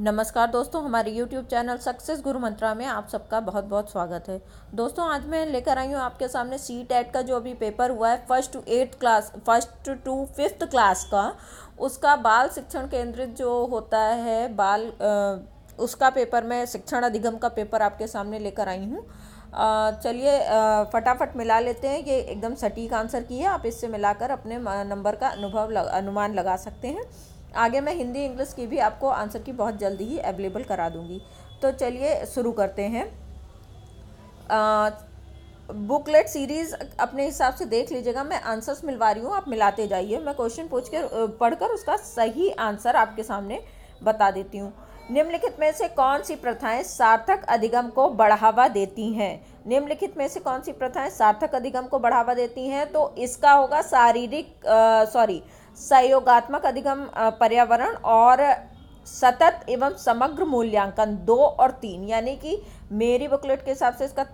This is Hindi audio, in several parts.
नमस्कार दोस्तों हमारे YouTube चैनल सक्सेस गुरु मंत्रा में आप सबका बहुत बहुत स्वागत है दोस्तों आज मैं लेकर आई हूँ आपके सामने सी टेट e का जो अभी पेपर हुआ है first to eighth class first to fifth class का उसका बाल शिक्षण केंद्रित जो होता है बाल आ, उसका पेपर मैं शिक्षण अधिगम का पेपर आपके सामने लेकर आई हूँ चलिए फटाफट मिला लेते हैं ये एकदम सटीक आंसर की है आप इससे मिलाकर अपने नंबर का अनुभव लग, अनुमान लगा सकते हैं आगे मैं हिंदी इंग्लिश की भी आपको आंसर की बहुत जल्दी ही अवेलेबल करा दूँगी तो चलिए शुरू करते हैं बुकलेट सीरीज़ अपने हिसाब से देख लीजिएगा मैं आंसर्स मिलवा रही हूँ आप मिलाते जाइए मैं क्वेश्चन पूछ कर पढ़कर उसका सही आंसर आपके सामने बता देती हूँ निम्नलिखित में से कौन सी प्रथाएं सार्थक अधिगम को बढ़ावा देती हैं निम्नलिखित में से कौन सी प्रथाएं सार्थक अधिगम को बढ़ावा देती हैं तो इसका होगा शारीरिक सॉरी सहयोगात्मक अधिगम पर्यावरण और सतत एवं समग्र मूल्यांकन दो और तीन यानी कि मेरी बुकलेट के हिसाब से इसका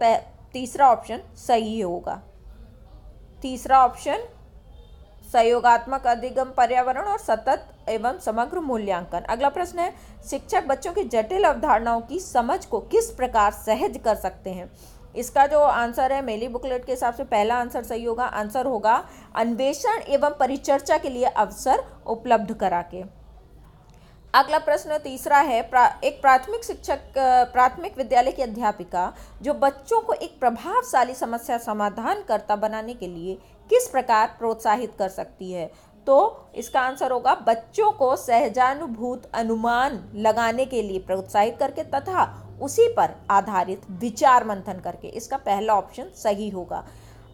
तीसरा ऑप्शन सही होगा तीसरा ऑप्शन सहयोगात्मक अधिगम पर्यावरण और सतत एवं समग्र मूल्यांकन अगला प्रश्न है शिक्षक बच्चों की जटिल अवधारणाओं की समझ को किस प्रकार सहज कर सकते हैं इसका जो आंसर है मेली बुकलेट के हिसाब से पहला आंसर सही होगा आंसर होगा अन्वेषण एवं परिचर्चा के लिए अवसर उपलब्ध करा के अगला प्रश्न तीसरा है प्रा, एक प्राथमिक शिक्षक प्राथमिक विद्यालय की अध्यापिका जो बच्चों को एक प्रभावशाली समस्या समाधान करता बनाने के लिए किस प्रकार प्रोत्साहित कर सकती है तो इसका आंसर होगा बच्चों को सहजानुभूत अनुमान लगाने के लिए प्रोत्साहित करके तथा उसी पर आधारित विचार मंथन करके इसका पहला ऑप्शन सही होगा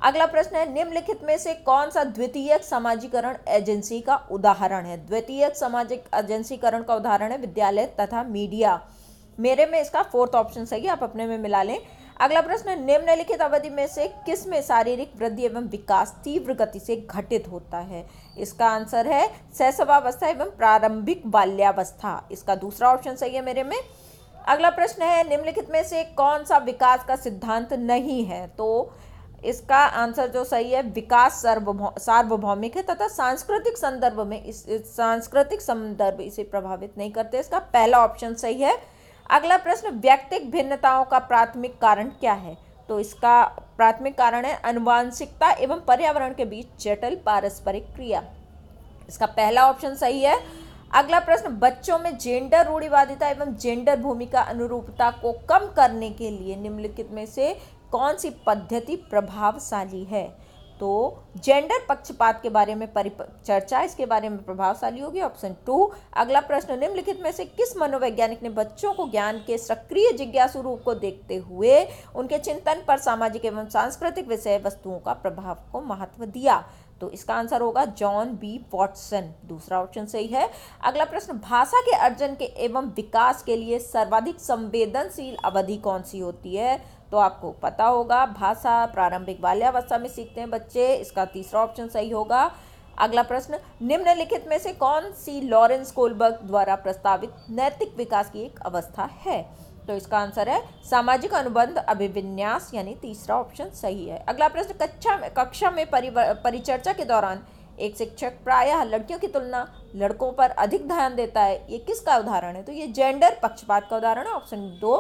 अगला प्रश्न है निम्नलिखित में से कौन सा द्वितीयक समाजीकरण एजेंसी का उदाहरण है द्वितीयक सामाजिक एजेंसीकरण का उदाहरण है विद्यालय तथा मीडिया मेरे में इसका फोर्थ ऑप्शन सही आप अपने में मिला लें अगला प्रश्न निम्नलिखित अवधि में से किस में शारीरिक वृद्धि एवं विकास तीव्र गति से घटित होता है इसका आंसर है सहसभावस्था एवं प्रारंभिक बाल्यावस्था इसका दूसरा ऑप्शन सही है मेरे में अगला प्रश्न है निम्नलिखित में से कौन सा विकास का सिद्धांत नहीं है तो इसका आंसर जो सही है विकास सार्वभौमिक है तथा सांस्कृतिक संदर्भ में इस सांस्कृतिक संदर्भ इसे प्रभावित नहीं करते इसका पहला ऑप्शन सही है अगला प्रश्न व्यक्तिक भिन्नताओं का प्राथमिक कारण क्या है तो इसका प्राथमिक कारण है अनुवांशिकता एवं पर्यावरण के बीच जटिल पारस्परिक क्रिया इसका पहला ऑप्शन सही है अगला प्रश्न बच्चों में जेंडर रूढ़िवादिता एवं जेंडर भूमिका अनुरूपता को कम करने के लिए निम्नलिखित में से कौन सी पद्धति प्रभावशाली है तो जेंडर पक्षपात के बारे में चर्चा इसके बारे में प्रभावशाली होगी ऑप्शन टू अगला प्रश्न निम्नलिखित में से किस मनोवैज्ञानिक ने बच्चों को ज्ञान के सक्रिय जिज्ञासु रूप को देखते हुए उनके चिंतन पर सामाजिक एवं सांस्कृतिक विषय वस्तुओं का प्रभाव को महत्व दिया तो इसका आंसर होगा जॉन बी वॉटसन दूसरा ऑप्शन सही है अगला प्रश्न भाषा के अर्जन के एवं विकास के लिए सर्वाधिक संवेदनशील अवधि कौन सी होती है तो आपको पता होगा भाषा प्रारंभिक बाल्यावस्था में सीखते हैं बच्चे इसका तीसरा ऑप्शन सही होगा अगला प्रश्न निम्नलिखित में से कौन सी लॉरेंस कोलबर्ग द्वारा प्रस्तावित नैतिक विकास की एक अवस्था है तो इसका आंसर है सामाजिक अनुबंध अभिविन्यास यानी तीसरा ऑप्शन सही है अगला प्रश्न कक्षा में कक्षा में परिचर्चा के दौरान एक शिक्षक प्रायः लड़कियों की तुलना लड़कों पर अधिक ध्यान देता है ये किसका उदाहरण है तो ये जेंडर पक्षपात का उदाहरण है ऑप्शन दो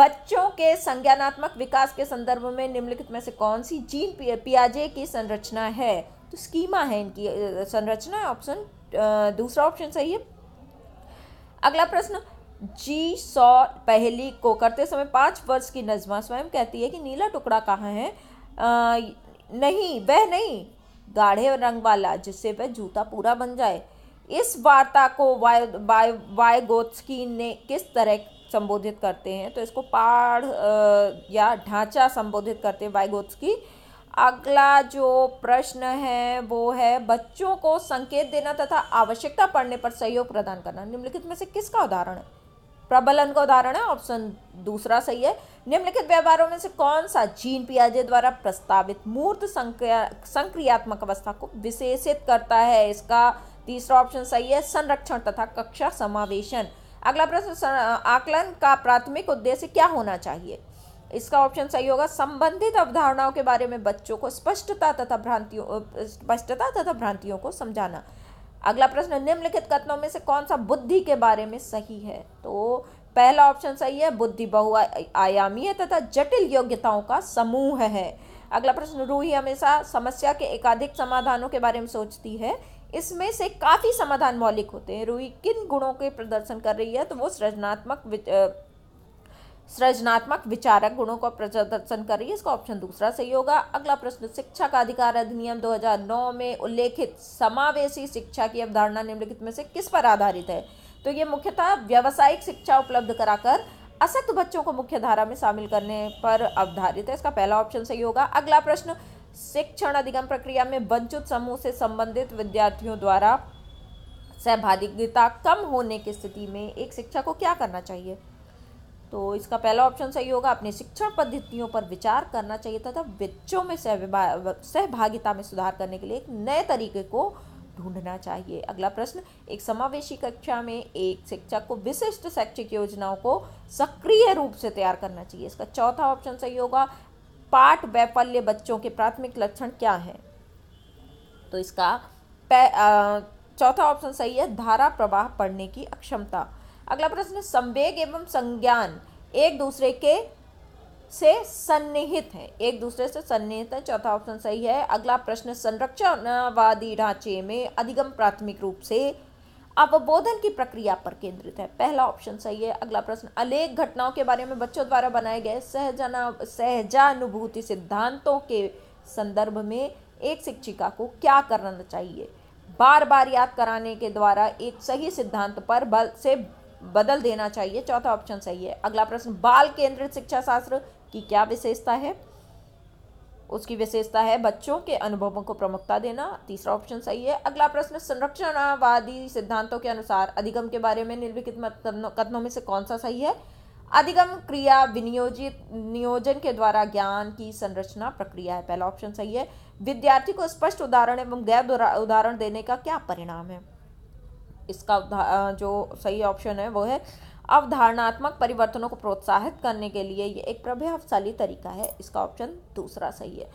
बच्चों के संज्ञानात्मक विकास के संदर्भ में निम्नलिखित में से कौन सी जीन पियाजे की संरचना है तो स्कीमा है इनकी संरचना ऑप्शन दूसरा ऑप्शन सही है अगला प्रश्न जी सौ पहली को करते समय पाँच वर्ष की नजमा स्वयं कहती है कि नीला टुकड़ा कहाँ है आ, नहीं वह नहीं गाढ़े रंग वाला जिससे वह जूता पूरा बन जाए इस वार्ता को वाय वाय वायगोत्सकी ने किस तरह संबोधित करते हैं तो इसको पाढ़ या ढांचा संबोधित करते हैं वायगोत्सकी अगला जो प्रश्न है वो है बच्चों को संकेत देना तथा आवश्यकता पड़ने पर सहयोग प्रदान करना निम्नलिखित में से किसका उदाहरण है प्रबलन का उदाहरण है ऑप्शन दूसरा सही है निम्नलिखित व्यवहारों में से कौन सा जीन पियाजे द्वारा प्रस्तावित मूर्त संक्रियात्मक अवस्था को विशेषित करता है इसका तीसरा ऑप्शन सही है संरक्षण तथा कक्षा समावेशन अगला प्रश्न आकलन का प्राथमिक उद्देश्य क्या होना चाहिए इसका ऑप्शन सही होगा संबंधित अवधारणाओं के बारे में बच्चों को स्पष्टता तथा भ्रांतियों स्पष्टता तथा भ्रांतियों को समझाना अगला प्रश्न निम्नलिखित कथनों में से कौन सा बुद्धि के बारे में सही है तो पहला ऑप्शन सही है बुद्धि बहुआयामी है तथा जटिल योग्यताओं का समूह है अगला प्रश्न रूही हमेशा समस्या के एकाधिक समाधानों के बारे में सोचती है इसमें से काफ़ी समाधान मौलिक होते हैं रूही किन गुणों के प्रदर्शन कर रही है तो वो सृजनात्मक सृजनात्मक विचारक गुणों का प्रदर्शन कर रही है इसका ऑप्शन दूसरा सही होगा अगला प्रश्न शिक्षा का अधिकार अधिनियम 2009 में उल्लेखित समावेशी शिक्षा की अवधारणा निम्नलिखित में से किस पर आधारित है तो ये मुख्यतः व्यावसायिक शिक्षा उपलब्ध कराकर असक्त बच्चों को मुख्य धारा में शामिल करने पर आधारित है इसका पहला ऑप्शन सही होगा अगला प्रश्न शिक्षण अधिगम प्रक्रिया में वंचित समूह से संबंधित विद्यार्थियों द्वारा सहभागिता कम होने की स्थिति में एक शिक्षा को क्या करना चाहिए तो इसका पहला ऑप्शन सही होगा अपनी शिक्षण पद्धतियों पर विचार करना चाहिए तथा बच्चों में सहभागिता में सुधार करने के लिए एक नए तरीके को ढूंढना चाहिए अगला प्रश्न एक समावेशी कक्षा में एक शिक्षक को विशिष्ट शैक्षिक योजनाओं को सक्रिय रूप से तैयार करना चाहिए इसका चौथा ऑप्शन सही होगा पाठ वैफल्य बच्चों के प्राथमिक लक्षण क्या हैं तो इसका चौथा ऑप्शन सही है धारा प्रवाह पढ़ने की अक्षमता अगला प्रश्न संवेग एवं संज्ञान एक दूसरे के से सन्निहित है एक दूसरे से सन्निहित है चौथा ऑप्शन सही है अगला प्रश्न संरक्षणवादी ढांचे में अधिगम प्राथमिक रूप से अवबोधन की प्रक्रिया पर केंद्रित है पहला ऑप्शन सही है अगला प्रश्न अलेख घटनाओं के बारे में बच्चों द्वारा बनाए गए सहजना सहजानुभूति सिद्धांतों के संदर्भ में एक शिक्षिका को क्या करना चाहिए बार बार याद कराने के द्वारा एक सही सिद्धांत पर बल से बदल देना चाहिए चौथा ऑप्शन सही है अगला प्रश्न बाल केंद्रित शिक्षा शास्त्र की क्या विशेषता है उसकी विशेषता है बच्चों के अनुभवों को प्रमुखता देना तीसरा ऑप्शन सही है अगला प्रश्न संरक्षणवादी सिद्धांतों के अनुसार अधिगम के बारे में निर्विखित कथनों में से कौन सा सही है अधिगम क्रिया विनियोजित नियोजन के द्वारा ज्ञान की संरचना प्रक्रिया है पहला ऑप्शन सही है विद्यार्थी को स्पष्ट उदाहरण एवं गैर उदाहरण देने का क्या परिणाम है इसका जो सही ऑप्शन है वो है अवधारणात्मक परिवर्तनों को प्रोत्साहित करने के लिए ये एक प्रभावशाली तरीका है इसका ऑप्शन दूसरा सही है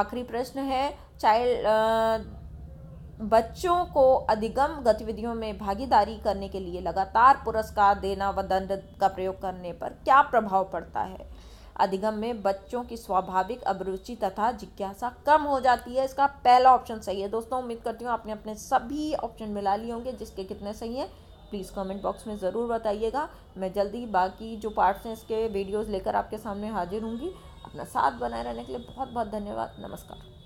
आखिरी प्रश्न है चाइल्ड बच्चों को अधिगम गतिविधियों में भागीदारी करने के लिए लगातार पुरस्कार देना व दंड का प्रयोग करने पर क्या प्रभाव पड़ता है अधिगम में बच्चों की स्वाभाविक अभिरुचि तथा जिज्ञासा कम हो जाती है इसका पहला ऑप्शन सही है दोस्तों उम्मीद करती हूँ आपने अपने सभी ऑप्शन मिला लिए होंगे जिसके कितने सही हैं प्लीज़ कमेंट बॉक्स में ज़रूर बताइएगा मैं जल्दी बाकी जो पार्ट्स हैं इसके वीडियोज़ लेकर आपके सामने हाजिर होंगी अपना साथ बनाए रहने के लिए बहुत बहुत धन्यवाद नमस्कार